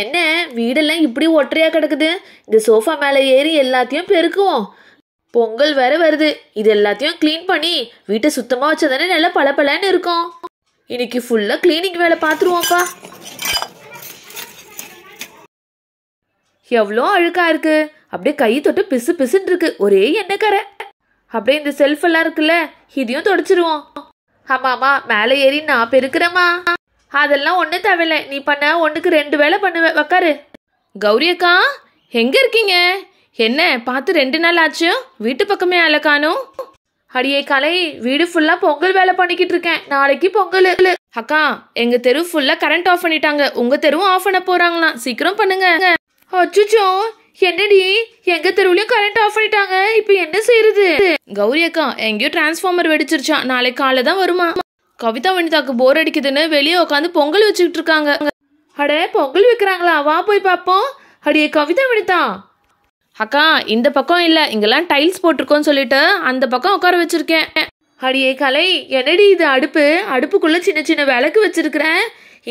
என்ன வீடெல்லாம் இப்படி ஒற்றையா கிடக்குது இந்த சோஃபா மேலே ஏறி எல்லாத்தையும் பெருக்குவோம் பொங்கல் வேற வருது இது எல்லாத்தையும் க்ளீன் பண்ணி வீட்டை சுத்தமாக வச்சா தானே நல்லா பளபளன்னு இருக்கும் இன்னைக்கு ஃபுல்லாக கிளீனிங் வேலை பார்த்துருவோம்ப்பா எவ்வளோ அழுக்காக இருக்கு அப்படியே கை தொட்டு பிசு பிசுன்னு இருக்கு ஒரே எண்ணெய் கரை அப்படியே இந்த செல்ஃப் எல்லாம் இருக்குல்ல இதையும் தொடச்சிருவோம் ஆமாமா மேலே ஏறி நான் பெருக்கிறேம்மா அதெல்லாம் ஒன்றும் தேவையில்லை நீ பண்ண ஒன்றுக்கு ரெண்டு வேலை பண்ணுவ உக்காரு கௌரி அக்கா எங்கே இருக்கீங்க என்ன பார்த்து ரெண்டு நாள் ஆச்சு வீட்டு பக்கமே அல்ல காணும் அடியே கலை வீடு ஃபுல்லாக பொங்கல் வேலை பண்ணிக்கிட்டு இருக்கேன் நாளைக்கு பொங்கல் அக்கா எங்கள் தெரு ஃபுல்லாக கரண்ட் ஆஃப் பண்ணிட்டாங்க உங்கள் தெருவும் ஆஃப் பண்ண போகிறாங்களாம் சீக்கிரம் பண்ணுங்க அச்சுச்சோ என்னடி எங்க தெருவுலயும் கரண்ட் ஆஃப் பண்ணிட்டாங்க இப்ப என்ன செய்யறது கௌரி அக்கா எங்கேயோ டிரான்ஸ்ஃபார்மர் வெடிச்சிருச்சா நாளைக்கு காலை தான் வருமா கவிதா வனிதாக்கு போர் அடிக்குதுன்னு வெளியே உட்காந்து பொங்கல் வச்சுக்கிட்டு இருக்காங்க அடே பொங்கல் வைக்கிறாங்களா வா போய் பார்ப்போம் அடியே கவிதா வனிதா அக்கா இந்த பக்கம் இல்லை இங்கெல்லாம் டைல்ஸ் போட்டிருக்கோம் சொல்லிட்டு அந்த பக்கம் உட்கார வச்சிருக்கேன் அடியே கலை என்னடி இது அடுப்பு அடுப்புக்குள்ள சின்ன சின்ன விளக்கு வச்சிருக்கிறேன்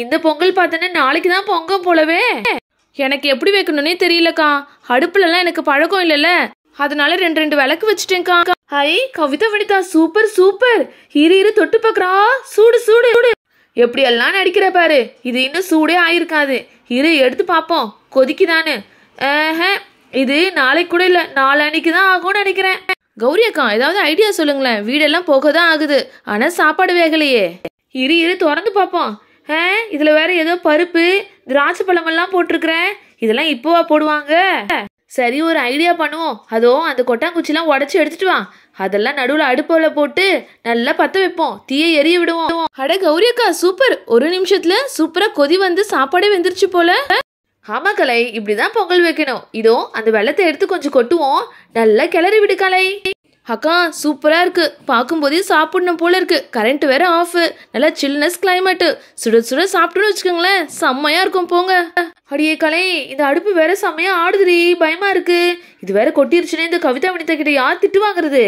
இந்த பொங்கல் பார்த்தேன்னா நாளைக்கு தான் பொங்கம் போலவே எனக்கு எப்படி வைக்கணும்னே தெரியலக்கா அடுப்புலலாம் எனக்கு பழக்கம் இல்லைல்ல அதனால ரெண்டு ரெண்டு விளக்கு வச்சுட்டேங்க்கா hi Kavitha Vanitha super super இரு இரு தொட்டு பார்க்குறா சூடு சூடு சூடு எப்படியெல்லாம் நடிக்கிற பாரு இது இன்னும் சூடே ஆயிருக்காது இரு எடுத்து பார்ப்போம் கொதிக்குதானு இது நாளைக்கு கூட இல்லை நாளன்னைக்கு தான் ஆகும்னு நினைக்கிறேன் கௌரி அக்கா ஏதாவது ஐடியா சொல்லுங்களேன் வீடெல்லாம் போக தான் ஆகுது ஆனால் சாப்பாடு வேகலையே இரு இரு திறந்து பார்ப்போம் ஆ இதில் வேற ஏதோ பருப்பு திராட்சை பழமெல்லாம் போட்டிருக்கிறேன் இதெல்லாம் இப்போவா போடுவாங்க சரி ஒரு ஐடியா பண்ணுவோம் அதோ அந்த கொட்டாங்குச்சிலாம் உடச்சி எடுத்துட்டு வா அதெல்லாம் நடுவில் அடுப்பில் போட்டு நல்லா பற்ற வைப்போம் தீயை எரிய விடுவோம் அட கௌரி அக்கா சூப்பர் ஒரு நிமிஷத்துல சூப்பரா கொதி வந்து சாப்பாடே வெந்துருச்சு போல ஆமா கலை இப்படிதான் பொங்கல் வைக்கணும் இதோ அந்த வெள்ளத்தை எடுத்து கொஞ்சம் கொட்டுவோம் நல்லா கிளறி விடு கலை அக்கா சூப்பராக இருக்குது பார்க்கும்போதே சாப்பிடணும் போல இருக்குது கரண்ட் வேற ஆஃபு நல்லா சில்னஸ் கிளைமேட்டு சுட சுட சாப்பிட்டுன்னு வச்சுக்கோங்களேன் செம்மையாக இருக்கும் போங்க அடியே கலை இந்த அடுப்பு வேற செம்மையாக ஆடுதுடி பயமாக இருக்குது இது வேற கொட்டிருச்சுன்னு இந்த கவிதா வினித்த கிட்ட யார் திட்டு வாங்குறது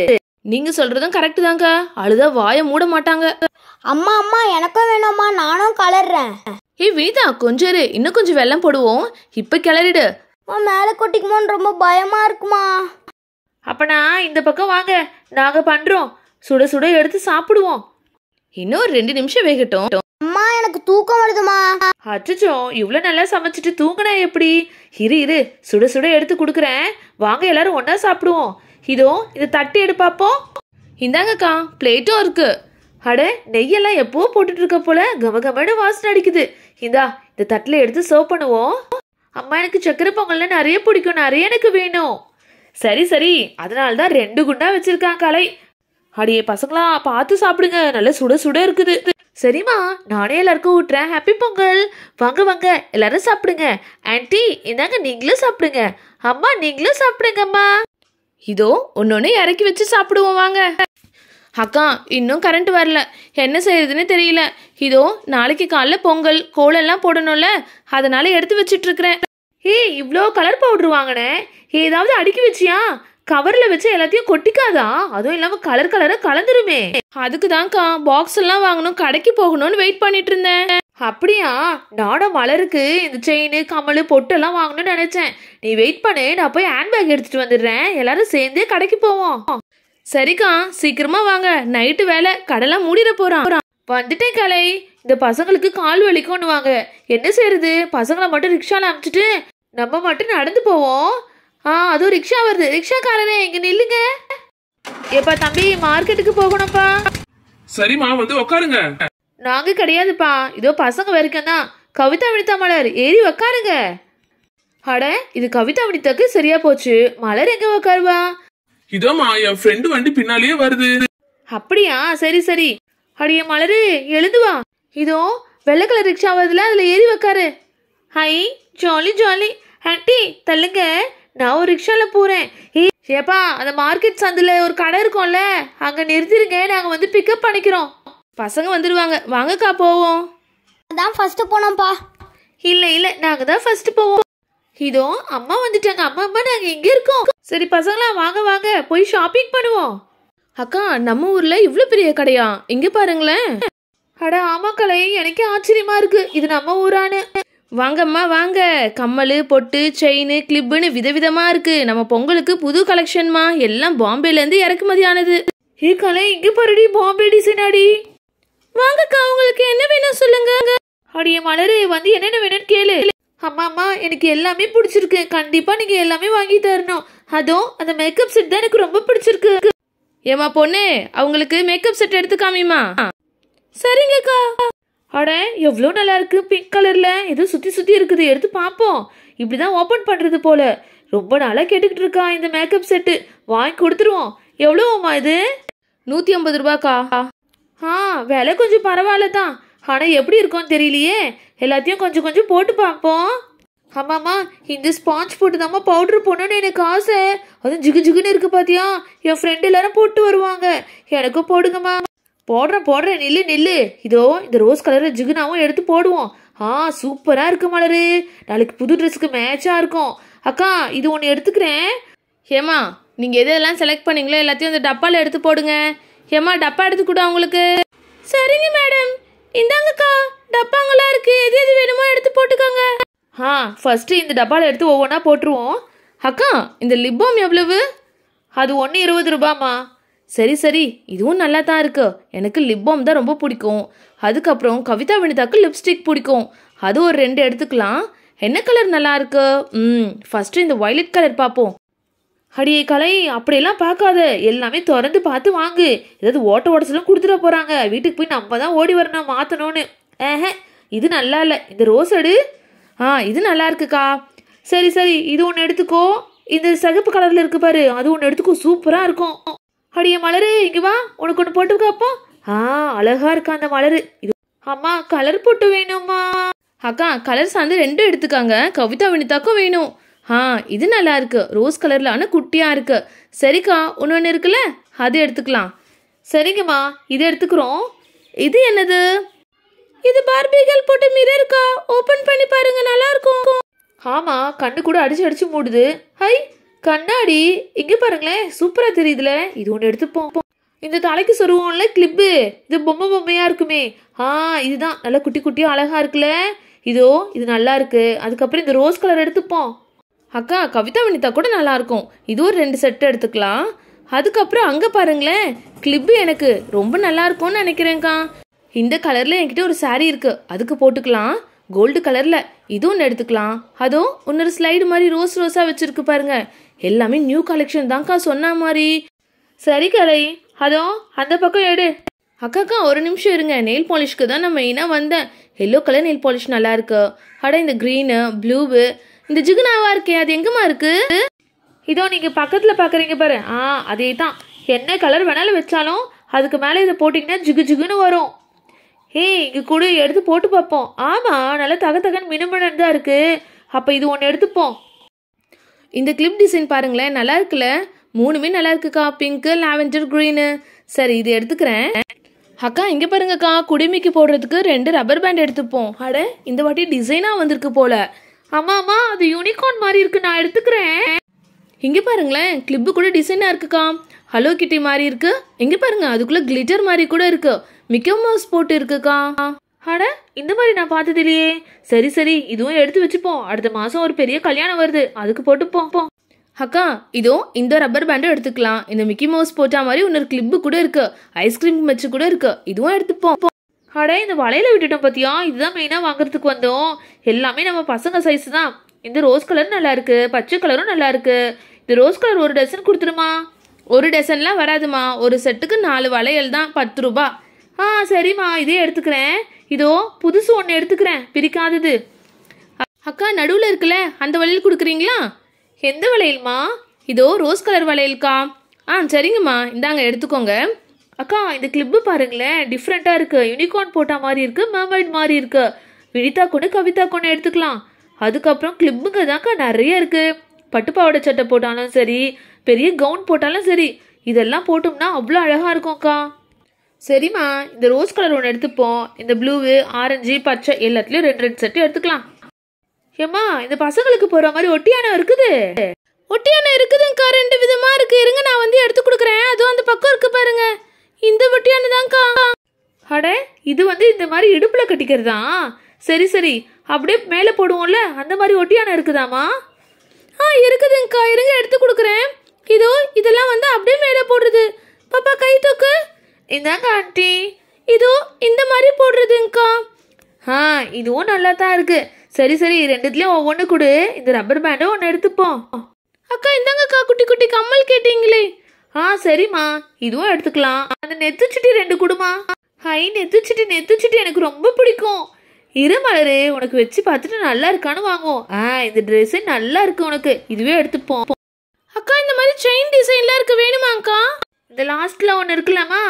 நீங்கள் சொல்கிறதும் கரெக்டு தாங்க அழுதா வாயை மூட மாட்டாங்க அம்மா அம்மா எனக்கும் வேணாம்மா நானும் கலர்றேன் ஏ வீதா கொஞ்சம் இன்னும் கொஞ்சம் வெள்ளம் போடுவோம் இப்போ கிளறிடு மேலே கொட்டிக்குமோன்னு ரொம்ப பயமாக இருக்குமா அப்பனா இந்த பக்கம் வாங்க நாங்கள் பண்ணுறோம் சுட சுட எடுத்து சாப்பிடுவோம் இன்னும் ரெண்டு நிமிஷம் வேகட்டும் அம்மா எனக்கு தூக்கம் வருதுமா அச்சோ இவ்வளோ நல்லா சமைச்சிட்டு தூங்கினா எப்படி இரு இரு சுட சுட எடுத்து கொடுக்குறேன் வாங்க எல்லாரும் ஒன்றா சாப்பிடுவோம் இதோ இந்த தட்டு எடுப்பாப்போம் இந்தாங்கக்கா பிளேட்டும் இருக்கு அட நெய்யெல்லாம் எப்போ போட்டுட்டு இருக்க போல கமகமனு வாசனை அடிக்குது இந்தா இந்த தட்டில் எடுத்து சர்வ் பண்ணுவோம் அம்மா எனக்கு சக்கரை பொங்கல்னு நிறைய பிடிக்கும் நிறைய எனக்கு வேணும் சரி சரி அதனால தான் ரெண்டு குண்டா வச்சிருக்கான் கலை அடியே பசங்களா பார்த்து சாப்பிடுங்க நல்ல சுட சுட இருக்குது சரிம்மா நானே எல்லாருக்கும் விட்டுறேன் ஹாப்பி பொங்கல் வாங்க வாங்க எல்லாரும் சாப்பிடுங்க ஆன்டி இந்தாங்க நீங்களும் சாப்பிடுங்க அம்மா நீங்களும் சாப்பிடுங்கம்மா இதோ ஒன்னொன்னு இறக்கி வச்சு சாப்பிடுவோம் வாங்க அக்கா இன்னும் கரண்ட் வரல என்ன செய்யறதுன்னு தெரியல இதோ நாளைக்கு காலைல பொங்கல் கோலெல்லாம் போடணும்ல அதனால எடுத்து வச்சிட்டு இருக்கிறேன் ஹே இவ்வளோ கலர் பவுட்ரு வாங்கினேன் ஏதாவது அடுக்கி வச்சியா கவரில் வச்சு எல்லாத்தையும் கொட்டிக்காதா அதுவும் இல்லாமல் கலர் கலராக கலந்துருமே அதுக்கு தான்க்கா பாக்ஸ் எல்லாம் வாங்கணும் கடைக்கு போகணும்னு வெயிட் பண்ணிட்டு இருந்தேன் அப்படியா நானும் வளருக்கு இந்த செயின் கமல் பொட்டெல்லாம் வாங்கணும்னு நினச்சேன் நீ வெயிட் பண்ணு நான் போய் ஹேண்ட்பேக் எடுத்துகிட்டு வந்துடுறேன் எல்லாரும் சேர்ந்தே கடைக்கு போவோம் சரிக்கா சீக்கிரமா வாங்க நைட்டு வேலை கடலாம் மூடிட போறான் வந்துட்டேன் கலை இந்த பசங்களுக்கு கால் வலிக்கும்னுவாங்க என்ன செய்யறது பசங்களை மட்டும் ரிக்ஷாவில் அனுப்பிச்சிட்டு நம்ம மட்டும் நடந்து போவோம் ஆ அதுவும் ரிக்ஷா வருது ரிக்ஷாக்காரரே இங்கே நில்லுங்க ஏப்பா தம்பி மார்க்கெட்டுக்கு போகணும்ப்பா சரிம்மா வந்து உக்காருங்க நாங்க கிடையாதுப்பா இதோ பசங்க வரைக்கும் தான் கவிதா வினிதா மலர் ஏறி உக்காருங்க அட இது கவிதா வினிதாக்கு சரியா போச்சு மலர் எங்க உக்காருவா இதோமா என் ஃப்ரெண்டு வண்டி பின்னாலேயே வருது அப்படியா சரி சரி அடைய மலரு எழுதுவா இதோ வெள்ளை கலர் ரிக்ஷா வருதுல அதில் ஏறி வைக்காரு ஹை ஜாலி ஜாலி ஆண்டி தள்ளுங்க நான் ஒரு ரிக்ஷாவில் போகிறேன் ஏப்பா அந்த மார்க்கெட் சந்தில் ஒரு கடை இருக்கும்ல அங்கே நிறுத்திருங்க நாங்கள் வந்து பிக்கப் பண்ணிக்கிறோம் பசங்க வந்துடுவாங்க வாங்கக்கா போவோம் தான் ஃபஸ்ட்டு போனோம்ப்பா இல்லை இல்லை நாங்கள் தான் ஃபஸ்ட்டு போவோம் இதோ அம்மா வந்துட்டாங்க அம்மா அம்மா நாங்கள் இங்கே இருக்கோம் சரி பசங்களாம் வாங்க வாங்க போய் ஷாப்பிங் பண்ணுவோம் அக்கா நம்ம ஊரில் இவ்வளோ பெரிய கடையா இங்கே பாருங்களேன் அட ஆமாக்கலை எனக்கே ஆச்சரியமா இருக்கு இது நம்ம ஊரானு வாங்கம்மா வாங்க கம்மல் பொட்டு செயின் கிளிப்புன்னு விதவிதமாக இருக்கு நம்ம பொங்கலுக்கு புது கலெக்ஷன்மா எல்லாம் பாம்பேலேருந்து இறக்குமதி ஆனது ஏ இங்கே பாருடி பாம்பே டிசைனாடி வாங்கக்கா உங்களுக்கு என்ன வேணும் சொல்லுங்க அடிய மலரு வந்து என்னென்ன வேணும்னு கேளு அம்மாம்மா எனக்கு எல்லாமே பிடிச்சிருக்கு கண்டிப்பாக நீங்கள் எல்லாமே வாங்கி தரணும் அதுவும் அந்த மேக்கப் செட் தான் எனக்கு ரொம்ப பிடிச்சிருக்கு ஏமா பொண்ணு அவங்களுக்கு மேக்கப் செட் எடுத்து காமிமா சரிங்கக்கா அட எவ்வளோ நல்லா இருக்கு பிங்க் கலர்ல எதுவும் சுத்தி சுத்தி இருக்குது எடுத்து பார்ப்போம் இப்படிதான் ஓபன் பண்றது போல ரொம்ப நாளா கேட்டுக்கிட்டு இருக்கா இந்த மேக்கப் செட்டு வாங்கி கொடுத்துருவோம் எவ்வளோமா இது நூத்தி ஐம்பது ரூபாக்கா ஆ விலை கொஞ்சம் பரவாயில்ல தான் ஆனால் எப்படி இருக்கும்னு தெரியலையே எல்லாத்தையும் கொஞ்சம் கொஞ்சம் போட்டு பார்ப்போம் ஆமாம்மா இந்த ஸ்பாஞ்ச் போட்டு தாம்மா பவுட்ரு போடணும்னு எனக்கு ஆசை அதுவும் ஜிகு ஜிகுன்னு இருக்கு பாத்தியா என் ஃப்ரெண்டு எல்லாரும் போட்டு வருவாங்க எனக்கும் போடுங்கம்மா போடுறேன் போடுறேன் நில்லு நில்லு இதோ இந்த ரோஸ் கலரில் ஜிகுனாவும் எடுத்து போடுவோம் ஆ சூப்பராக இருக்கு மலரு நாளைக்கு புது ட்ரெஸ்ஸுக்கு மேட்சாக இருக்கும் அக்கா இது ஒன்று எடுத்துக்கிறேன் ஹேமா நீங்கள் எதெல்லாம் செலக்ட் பண்ணீங்களோ எல்லாத்தையும் அந்த டப்பாவில் எடுத்து போடுங்க ஹேமா டப்பா எடுத்து கூட அவங்களுக்கு சரிங்க மேடம் இந்தாங்கக்கா டப்பாங்களா இருக்கு எது எது வேணுமோ எடுத்து போட்டுக்கோங்க ஆ ஃபர்ஸ்ட் இந்த டப்பாவில் எடுத்து ஒவ்வொன்றா போட்டுருவோம் அக்கா இந்த லிப்பம் எவ்வளவு அது ஒன்று இருபது ரூபாமா சரி சரி இதுவும் நல்லா தான் இருக்கு எனக்கு லிப் பாம் தான் ரொம்ப பிடிக்கும் அதுக்கப்புறம் கவிதா வினிதாக்கு லிப்ஸ்டிக் பிடிக்கும் அது ஒரு ரெண்டு எடுத்துக்கலாம் என்ன கலர் நல்லா இருக்கு ம் ஃபஸ்ட்டு இந்த வயலட் கலர் பார்ப்போம் அடியே கலை அப்படியெல்லாம் பார்க்காத எல்லாமே திறந்து பார்த்து வாங்கு ஏதாவது ஓட்ட ஓடச்சலும் கொடுத்துட போகிறாங்க வீட்டுக்கு போய் நம்ம தான் ஓடி வரணும் மாற்றணும்னு ஏஹ இது நல்லா இல்லை இந்த ரோஸ் எடு ஆ இது நல்லா இருக்குக்கா சரி சரி இது ஒன்று எடுத்துக்கோ இந்த சிகப்பு கலரில் இருக்கு பாரு அது ஒன்று எடுத்துக்கோ சூப்பராக இருக்கும் அடைய மலரு இங்கே வா உனக்கு ஒன்று போட்டுக்க ஆ அழகா இருக்கா அந்த மலரு இது அம்மா கலர் போட்டு வேணுமா அக்கா கலர் சார்ந்து ரெண்டும் எடுத்துக்காங்க கவிதா வினிதாக்கும் வேணும் ஆ இது நல்லா இருக்கு ரோஸ் கலரில் ஆனால் குட்டியாக இருக்கு சரிக்கா ஒன்று ஒன்று இருக்குல்ல அது எடுத்துக்கலாம் சரிங்கம்மா இது எடுத்துக்கிறோம் இது என்னது இது பார்பிகள் போட்டு மிரருக்கா ஓப்பன் பண்ணி பாருங்க நல்லா இருக்கும் ஆமா கண்ணு கூட அடிச்சு அடிச்சு மூடுது ஹை கண்ணாடி இங்கே பாருங்களேன் சூப்பராக தெரியுதுல இது ஒன்று எடுத்துப்போம் இந்த தலைக்கு சொருவோம்ல கிளிப்பு இது பொம்மை பொம்மையாக இருக்குமே ஆ இதுதான் நல்லா குட்டி குட்டியாக அழகாக இருக்குல்ல இதோ இது நல்லா இருக்கு அதுக்கப்புறம் இந்த ரோஸ் கலர் எடுத்துப்போம் அக்கா கவிதா வனிதா கூட நல்லா இருக்கும் இது ஒரு ரெண்டு செட் எடுத்துக்கலாம் அதுக்கப்புறம் அங்கே பாருங்களேன் கிளிப்பு எனக்கு ரொம்ப நல்லா இருக்கும்னு நினைக்கிறேன்க்கா இந்த கலரில் என்கிட்ட ஒரு சாரீ இருக்கு அதுக்கு போட்டுக்கலாம் கோல்டு கலரில் இது ஒன்று எடுத்துக்கலாம் அதுவும் இன்னொரு ஸ்லைடு மாதிரி ரோஸ் ரோஸாக வச்சுருக்கு பாருங்கள் எல்லாமே நியூ கலெக்ஷன் தான்க்கா சொன்ன மாதிரி சரி கரை அதோ அந்த பக்கம் எடு அக்காக்கா ஒரு நிமிஷம் இருங்க நெயில் பாலிஷ்க்கு தான் நான் மெயினாக வந்தேன் எல்லோ கலர் நெயில் பாலிஷ் நல்லா இருக்கு அட இந்த க்ரீனு ப்ளூவு இந்த ஜிகுனாவா இருக்கே அது எங்கம்மா இருக்கு இதோ நீங்கள் பக்கத்தில் பார்க்குறீங்க பாரு ஆ அதே தான் என்ன கலர் வேணாலும் வச்சாலும் அதுக்கு மேலே இதை போட்டிங்கன்னா ஜிகு ஜிகுன்னு வரும் ஏய் இங்கே கூட எடுத்து போட்டு பார்ப்போம் ஆமாம் நல்லா தக தகன் மினுமினு தான் இருக்குது அப்போ இது ஒன்று எடுத்துப்போம் இந்த கிளிப் டிசைன் பாருங்களேன் நல்லா இருக்குல்ல மூணுமே நல்லா இருக்குக்கா பிங்க்கு லாவெண்டர் க்ரீனு சரி இது எடுத்துக்கிறேன் அக்கா இங்கே பாருங்கக்கா குடிமைக்கு போடுறதுக்கு ரெண்டு ரப்பர் பேண்ட் எடுத்துப்போம் அட இந்த வாட்டி டிசைனாக வந்திருக்கு போல ஆமாம்மா அது யூனிகார்ன் மாதிரி இருக்கு நான் எடுத்துக்கிறேன் இங்கே பாருங்களேன் கிளிப்பு கூட டிசைனாக இருக்குக்கா ஹலோ கிட்டி மாதிரி இருக்கு இங்கே பாருங்க அதுக்குள்ளே கிளிட்டர் மாதிரி கூட இருக்கு மிக்கோ மவுஸ் போட்டு இருக்குக்கா ஆனா இந்த மாதிரி நான் பார்த்தது இல்லையே சரி சரி இதுவும் எடுத்து வச்சுப்போம் அடுத்த மாதம் ஒரு பெரிய கல்யாணம் வருது அதுக்கு போட்டு போப்போம் அக்கா இதோ இந்த ரப்பர் பேண்டும் எடுத்துக்கலாம் இந்த மிக்கி மவுஸ் போட்டா மாதிரி இன்னொரு கிளிப்பு கூட இருக்கு ஐஸ்கிரீம் வச்சு கூட இருக்கு இதுவும் எடுத்துப்போம் ஆடா இந்த வலையில விட்டுட்டோம் பார்த்தியா இதுதான் மெயினாக வாங்குறதுக்கு வந்தோம் எல்லாமே நம்ம பசங்க சைஸ் தான் இந்த ரோஸ் கலரும் நல்லா இருக்கு பச்சை கலரும் நல்லா இருக்கு இந்த ரோஸ் கலர் ஒரு டசன் கொடுத்துருமா ஒரு டசன்லாம் வராதுமா ஒரு செட்டுக்கு நாலு வளையல் தான் பத்து ரூபா ஆ சரிம்மா இதே எடுத்துக்கிறேன் இதோ புதுசு ஒன்று எடுத்துக்கிறேன் பிரிக்காதது அக்கா நடுவில் இருக்குல்ல அந்த வளையல் கொடுக்குறீங்களா எந்த வளையல்மா இதோ ரோஸ் கலர் வளையல்க்கா ஆ சரிங்கம்மா இந்தாங்க எடுத்துக்கோங்க அக்கா இந்த கிளிப்பு பாருங்களேன் டிஃப்ரெண்ட்டாக இருக்குது யூனிகார்ன் போட்டா மாதிரி இருக்குது மேமைட் மாதிரி இருக்கு வினிதா கொண்டு கவிதா கொண்டு எடுத்துக்கலாம் அதுக்கப்புறம் கிளிப்புங்க தான்க்கா நிறைய இருக்குது பாவாடை சட்டை போட்டாலும் சரி பெரிய கவுன் போட்டாலும் சரி இதெல்லாம் போட்டோம்னா அவ்வளோ அழகாக இருக்கும்க்கா சரிம்மா இந்த ரோஸ் கலர் ஒன்று எடுத்துப்போம் இந்த ப்ளூவு ஆரஞ்சு பச்சை எல்லாத்துலேயும் ரெண்டு ரெண்டு செட்டு எடுத்துக்கலாம் ஏம்மா இந்த பசங்களுக்கு போகிற மாதிரி ஒட்டியானம் இருக்குது ஒட்டியானம் இருக்குதுங்கக்கா ரெண்டு விதமாக இருக்குது இருங்க நான் வந்து எடுத்து கொடுக்குறேன் அதுவும் அந்த பக்கம் இருக்குது பாருங்க இந்த ஒட்டியானம் தான்க்கா அட இது வந்து இந்த மாதிரி இடுப்பில் கட்டிக்கிறதா சரி சரி அப்படியே மேலே போடுவோம்ல அந்த மாதிரி ஒட்டியானம் இருக்குதாம்மா ஆ இருக்குதுங்கக்கா இருங்க எடுத்து கொடுக்குறேன் இதோ இதெல்லாம் வந்து அப்படியே மேலே போடுறது பாப்பா கை தூக்கு இந்தாங்க ஆண்டி இதோ இந்த மாதிரி போடுறதுங்கக்கா ஆ இதுவும் நல்லா தான் இருக்குது சரி சரி ரெண்டுத்துலேயும் ஒவ்வொன்று கொடு இந்த ரப்பர் பேண்டை ஒன்று எடுத்துப்போம் அக்கா இந்தாங்க அக்கா குட்டி குட்டி கம்மல் கேட்டீங்களே ஆ சரிம்மா இதுவும் எடுத்துக்கலாம் அந்த நெத்துச்சிட்டி ரெண்டு கொடுமா ஹை நெத்துச்சிட்டி நெத்துச்சிட்டி எனக்கு ரொம்ப பிடிக்கும் இரு மலரு உனக்கு வச்சு பார்த்துட்டு நல்லா இருக்கான்னு வாங்குவோம் ஆ இந்த ட்ரெஸ்ஸு நல்லா இருக்கு உனக்கு இதுவே எடுத்துப்போம் அக்கா இந்த மாதிரி செயின் டிசைன்லாம் இருக்கு வேணுமாங்க்கா இந்த லாஸ்ட்டில் ஒன்று இருக்கலாமா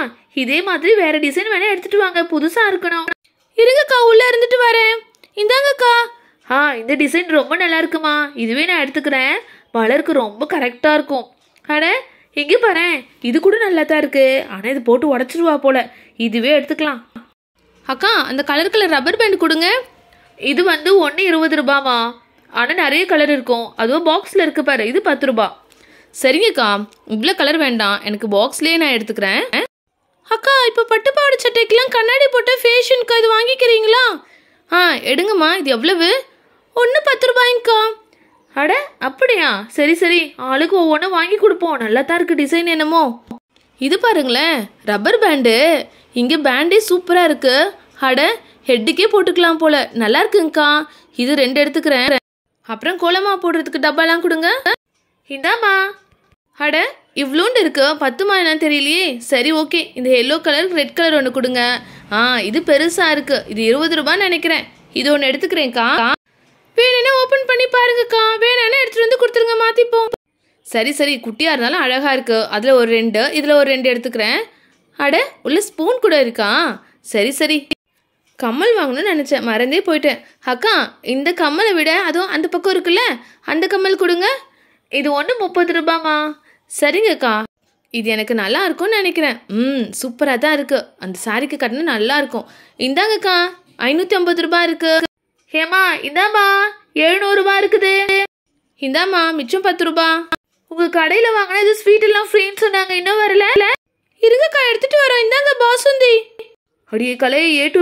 இதே மாதிரி வேறு டிசைன் வேணால் எடுத்துகிட்டு வாங்க புதுசாக இருக்கணும் இருங்கக்கா உள்ளே இருந்துட்டு வரேன் இந்தாங்கக்கா ஆ இந்த டிசைன் ரொம்ப நல்லா இருக்குமா இதுவே நான் எடுத்துக்கிறேன் வளருக்கு ரொம்ப கரெக்டாக இருக்கும் அட எங்கே பாரு இது கூட நல்லா தான் இருக்குது ஆனால் இது போட்டு உடச்சிருவா போல் இதுவே எடுத்துக்கலாம் அக்கா அந்த கலர் கலர் ரப்பர் பேண்ட் கொடுங்க இது வந்து ஒன்று இருபது ரூபாமா ஆனால் நிறைய கலர் இருக்கும் அதுவும் பாக்ஸில் இருக்கு பாரு இது பத்து ரூபா சரிங்கக்கா இவ்வளோ கலர் வேண்டாம் எனக்கு பாக்ஸ்லேயே நான் எடுத்துக்கிறேன் அக்கா இப்போ பட்டுப்பாவாடை சட்டைக்கெலாம் கண்ணாடி போட்டால் ஃபேஷனுக்கு அது வாங்கிக்கிறீங்களா ஆ எடுங்கம்மா இது எவ்வளவு ஒன்று பத்து ரூபாய்க்கா அட அப்படியா சரி சரி ஆளுக்கு ஒவ்வொன்றும் வாங்கி கொடுப்போம் நல்லா தான் இருக்குது டிசைன் என்னமோ இது பாருங்களேன் ரப்பர் பேண்டு இங்கே பேண்டே சூப்பராக இருக்குது அட ஹெட்டுக்கே போட்டுக்கலாம் போல நல்லா இருக்குங்கக்கா இது ரெண்டு எடுத்துக்கிறேன் அப்புறம் கோலமா போடுறதுக்கு டப்பாலாம் கொடுங்க இந்தாமா அட இவ்வளோண்டு இருக்கு பத்துமா என்னன்னு தெரியலையே சரி ஓகே இந்த எல்லோ கலர் ரெட் கலர் ஒன்று கொடுங்க ஆ இது பெருசாக இருக்குது இது இருபது ரூபான்னு நினைக்கிறேன் இது ஒன்று எடுத்துக்கிறேன்க்கா வேணும்னா ஓப்பன் பண்ணி பாருங்கக்கா வேணும்னா எடுத்துகிட்டு வந்து கொடுத்துருங்க மாற்றிப்போம் சரி சரி குட்டியாக இருந்தாலும் அழகாக இருக்குது அதில் ஒரு ரெண்டு இதில் ஒரு ரெண்டு எடுத்துக்கிறேன் அட உள்ள ஸ்பூன் கூட இருக்கா சரி சரி கம்மல் வாங்கணும்னு நினச்சேன் மறந்தே போயிட்டேன் அக்கா இந்த கம்மலை விட அதுவும் அந்த பக்கம் இருக்குல்ல அந்த கம்மல் கொடுங்க இது ஒன்று முப்பது ரூபாமா சரிங்கக்கா இது எனக்கு நல்லா இருக்கும்னு நினைக்கிறேன் ம் சூப்பராக தான் இருக்குது அந்த சாரிக்கு கட்டினா நல்லா இருக்கும் இந்தாங்கக்கா ஐநூற்றி ஐம்பது ரூபா இருக்கு ஹேமா இந்தாம்மா எழுநூறுபா இருக்குது இந்தாம்மா மிச்சம் பத்து ரூபா உங்கள் கடையில் வாங்கினா இது ஸ்வீட் எல்லாம் ஃப்ரீன்னு சொன்னாங்க இன்னும் வரல இருங்கக்கா எடுத்துட்டு வரோம் இந்தாங்க பாசுந்தி அப்படியே கலை ஏ டூ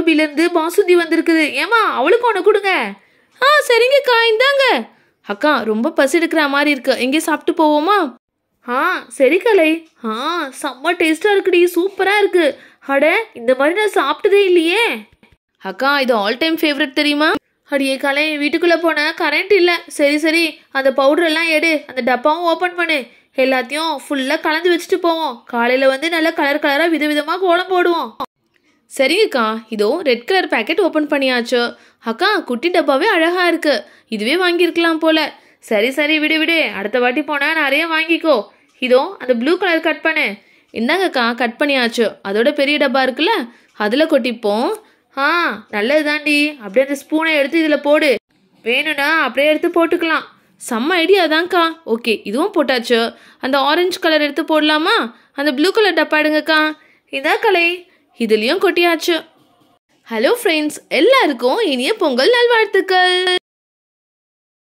பாசுந்தி வந்திருக்குது ஏமா அவளுக்கு ஒன்று கொடுங்க ஆ சரிங்கக்கா இந்தாங்க அக்கா ரொம்ப பசி எடுக்கிற மாதிரி இருக்கு எங்கே சாப்பிட்டு போவோமா ஆ சரி கலை ஆ செம்ம டேஸ்ட்டாக இருக்குடி சூப்பராக இருக்குது அட இந்த மாதிரி நான் சாப்பிட்டதே இல்லையே அக்கா இது ஆல் டைம் ஃபேவரட் தெரியுமா அடியே கலை வீட்டுக்குள்ளே போனேன் கரண்ட் இல்லை சரி சரி அந்த பவுடரெல்லாம் எடு அந்த டப்பாவும் ஓப்பன் பண்ணு எல்லாத்தையும் ஃபுல்லாக கலந்து வச்சுட்டு போவோம் காலையில் வந்து நல்லா கலர் கலராக விதவிதமாக கோலம் போடுவோம் சரிங்கக்கா இதோ ரெட் கலர் பேக்கெட் ஓப்பன் பண்ணியாச்சு அக்கா குட்டி டப்பாவே அழகாக இருக்கு இதுவே வாங்கியிருக்கலாம் போல சரி சரி விடு விடு அடுத்த வாட்டி போனால் நிறைய வாங்கிக்கோ இதோ அந்த ப்ளூ கலர் கட் பண்ணு இந்தாங்கக்கா கட் பண்ணியாச்சு அதோட பெரிய டப்பா இருக்குல்ல அதில் கொட்டிப்போம் ஆ நல்லதுதாண்டி அப்படியே அந்த ஸ்பூனை எடுத்து இதில் போடு வேணும்னா அப்படியே எடுத்து போட்டுக்கலாம் செம்ம ஐடியா தான்க்கா ஓகே இதுவும் போட்டாச்சு அந்த ஆரஞ்சு கலர் எடுத்து போடலாமா அந்த ப்ளூ கலர் டப்பா எடுங்கக்கா இதா கலை இதுலேயும் கொட்டியாச்சு ஹலோ ஃப்ரெண்ட்ஸ் எல்லாருக்கும் இனிய பொங்கல் நல்வாழ்த்துக்கள்